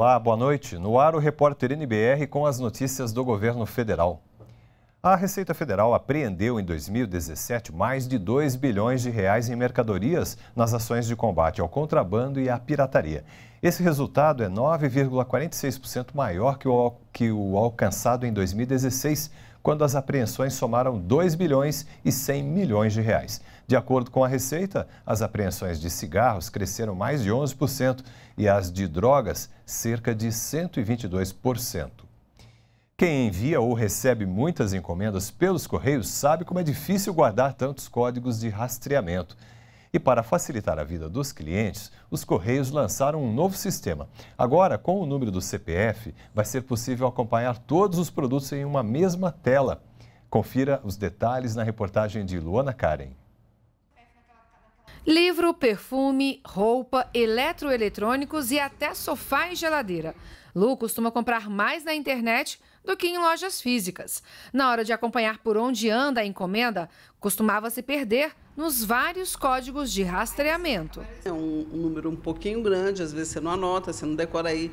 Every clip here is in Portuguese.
Olá, boa noite. No ar o repórter NBR com as notícias do governo federal. A Receita Federal apreendeu em 2017 mais de 2 bilhões de reais em mercadorias nas ações de combate ao contrabando e à pirataria. Esse resultado é 9,46% maior que o, que o alcançado em 2016, quando as apreensões somaram 2 bilhões e 100 milhões de reais. De acordo com a Receita, as apreensões de cigarros cresceram mais de 11% e as de drogas, cerca de 122%. Quem envia ou recebe muitas encomendas pelos correios sabe como é difícil guardar tantos códigos de rastreamento. E para facilitar a vida dos clientes, os Correios lançaram um novo sistema. Agora, com o número do CPF, vai ser possível acompanhar todos os produtos em uma mesma tela. Confira os detalhes na reportagem de Luana Karen. Livro, perfume, roupa, eletroeletrônicos e até sofá e geladeira. Lu costuma comprar mais na internet do que em lojas físicas. Na hora de acompanhar por onde anda a encomenda, costumava se perder nos vários códigos de rastreamento. É um, um número um pouquinho grande, às vezes você não anota, você não decora aí.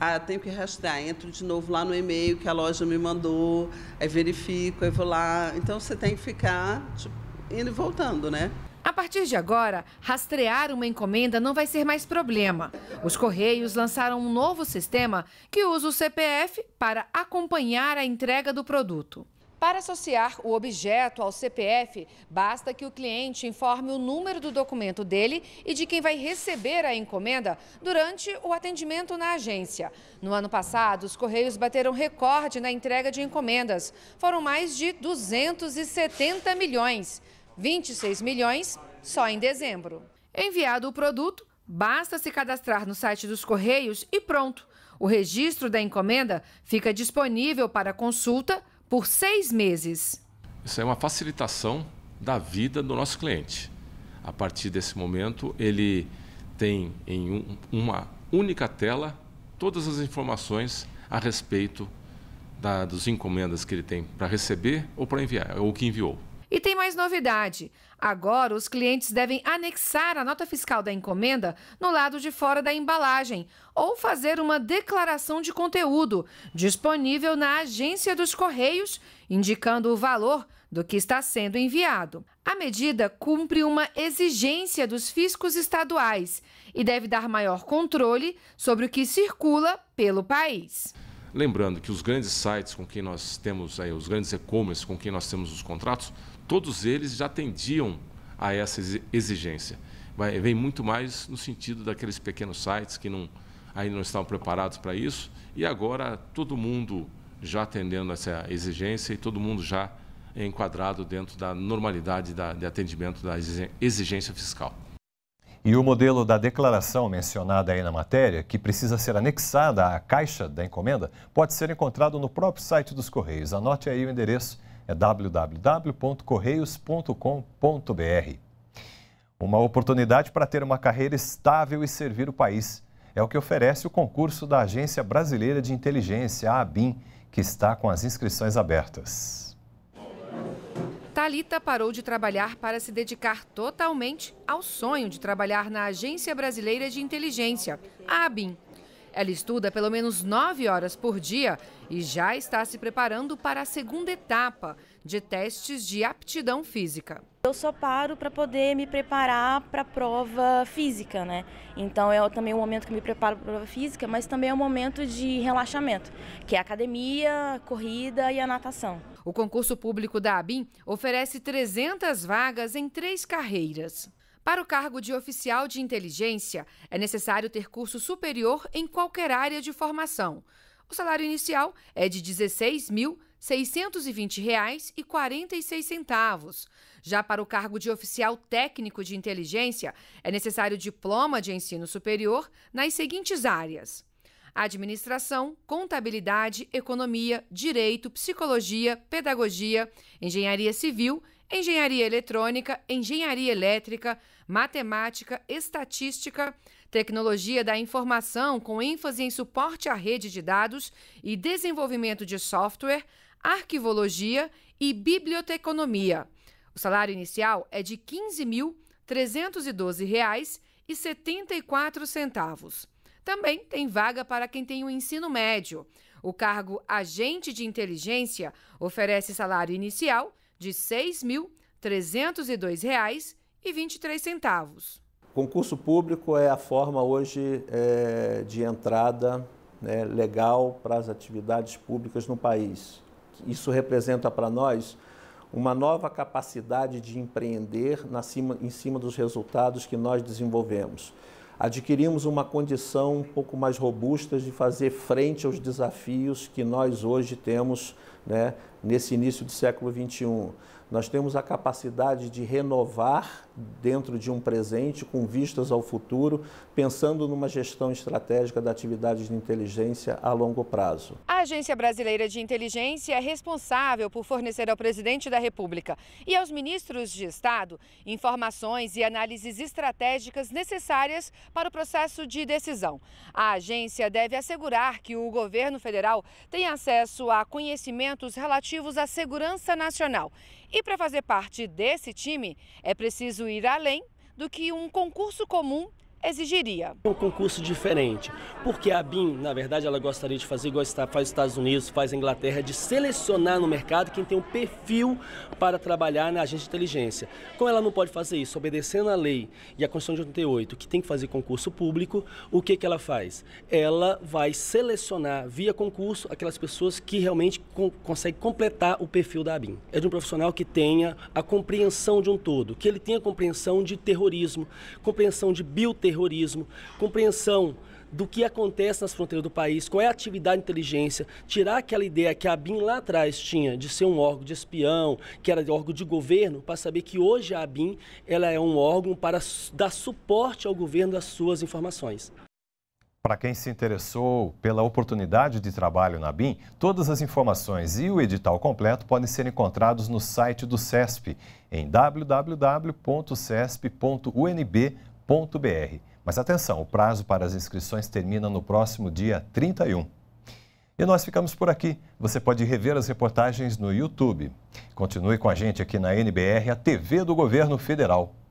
Ah, tenho que rastrear, entro de novo lá no e-mail que a loja me mandou, aí verifico, aí vou lá. Então você tem que ficar tipo, indo e voltando, né? A partir de agora, rastrear uma encomenda não vai ser mais problema. Os Correios lançaram um novo sistema que usa o CPF para acompanhar a entrega do produto. Para associar o objeto ao CPF, basta que o cliente informe o número do documento dele e de quem vai receber a encomenda durante o atendimento na agência. No ano passado, os Correios bateram recorde na entrega de encomendas. Foram mais de 270 milhões. 26 milhões só em dezembro. Enviado o produto, basta se cadastrar no site dos Correios e pronto. O registro da encomenda fica disponível para consulta por seis meses. Isso é uma facilitação da vida do nosso cliente. A partir desse momento, ele tem em um, uma única tela todas as informações a respeito da, dos encomendas que ele tem para receber ou para enviar, ou que enviou. E tem mais novidade. Agora, os clientes devem anexar a nota fiscal da encomenda no lado de fora da embalagem ou fazer uma declaração de conteúdo disponível na agência dos Correios, indicando o valor do que está sendo enviado. A medida cumpre uma exigência dos fiscos estaduais e deve dar maior controle sobre o que circula pelo país. Lembrando que os grandes sites com quem nós temos aí, os grandes e-commerce com quem nós temos os contratos, todos eles já atendiam a essa exigência. Vai, vem muito mais no sentido daqueles pequenos sites que não, ainda não estavam preparados para isso, e agora todo mundo já atendendo essa exigência e todo mundo já enquadrado dentro da normalidade da, de atendimento da exigência fiscal. E o modelo da declaração mencionada aí na matéria, que precisa ser anexada à caixa da encomenda, pode ser encontrado no próprio site dos Correios. Anote aí o endereço é www.correios.com.br. Uma oportunidade para ter uma carreira estável e servir o país. É o que oferece o concurso da Agência Brasileira de Inteligência, a ABIN, que está com as inscrições abertas. Talita parou de trabalhar para se dedicar totalmente ao sonho de trabalhar na Agência Brasileira de Inteligência, a ABIN. Ela estuda pelo menos nove horas por dia e já está se preparando para a segunda etapa de testes de aptidão física. Eu só paro para poder me preparar para a prova física, né? Então é também um momento que me preparo para a prova física, mas também é um momento de relaxamento, que é academia, corrida e a natação. O concurso público da ABIN oferece 300 vagas em três carreiras. Para o cargo de oficial de inteligência, é necessário ter curso superior em qualquer área de formação. O salário inicial é de R$ 16.620,46. Já para o cargo de oficial técnico de inteligência, é necessário diploma de ensino superior nas seguintes áreas: administração, contabilidade, economia, direito, psicologia, pedagogia, engenharia civil, engenharia eletrônica, engenharia elétrica, matemática, estatística, tecnologia da informação com ênfase em suporte à rede de dados e desenvolvimento de software, arquivologia e biblioteconomia. O salário inicial é de R$ 15.312,74. Também tem vaga para quem tem o um ensino médio. O cargo agente de inteligência oferece salário inicial de R$ 6.302,74 e centavos. Concurso público é a forma hoje é, de entrada né, legal para as atividades públicas no país. Isso representa para nós uma nova capacidade de empreender na cima, em cima dos resultados que nós desenvolvemos. Adquirimos uma condição um pouco mais robusta de fazer frente aos desafios que nós hoje temos né, nesse início do século XXI. Nós temos a capacidade de renovar dentro de um presente, com vistas ao futuro, pensando numa gestão estratégica da atividade de inteligência a longo prazo. A Agência Brasileira de Inteligência é responsável por fornecer ao presidente da República e aos ministros de Estado informações e análises estratégicas necessárias para o processo de decisão. A agência deve assegurar que o governo federal tenha acesso a conhecimentos relativos relativos à segurança nacional. E para fazer parte desse time, é preciso ir além do que um concurso comum exigiria. Um concurso diferente, porque a BIM, na verdade, ela gostaria de fazer igual faz os Estados Unidos, faz a Inglaterra, de selecionar no mercado quem tem um perfil para trabalhar na agência de inteligência. Como ela não pode fazer isso, obedecendo a lei e a Constituição de 88, que tem que fazer concurso público, o que, que ela faz? Ela vai selecionar via concurso aquelas pessoas que realmente con conseguem completar o perfil da ABIN. É de um profissional que tenha a compreensão de um todo, que ele tenha compreensão de terrorismo, compreensão de bioterrorismo, terrorismo, compreensão do que acontece nas fronteiras do país, qual é a atividade de inteligência, tirar aquela ideia que a BIM lá atrás tinha de ser um órgão de espião, que era de órgão de governo, para saber que hoje a BIM ela é um órgão para dar suporte ao governo das suas informações. Para quem se interessou pela oportunidade de trabalho na BIM, todas as informações e o edital completo podem ser encontrados no site do CESP, em www.cesp.unb.br www.cefaz.br. Mas atenção, o prazo para as inscrições termina no próximo dia 31. E nós ficamos por aqui. Você pode rever as reportagens no YouTube. Continue com a gente aqui na NBR, a TV do Governo Federal.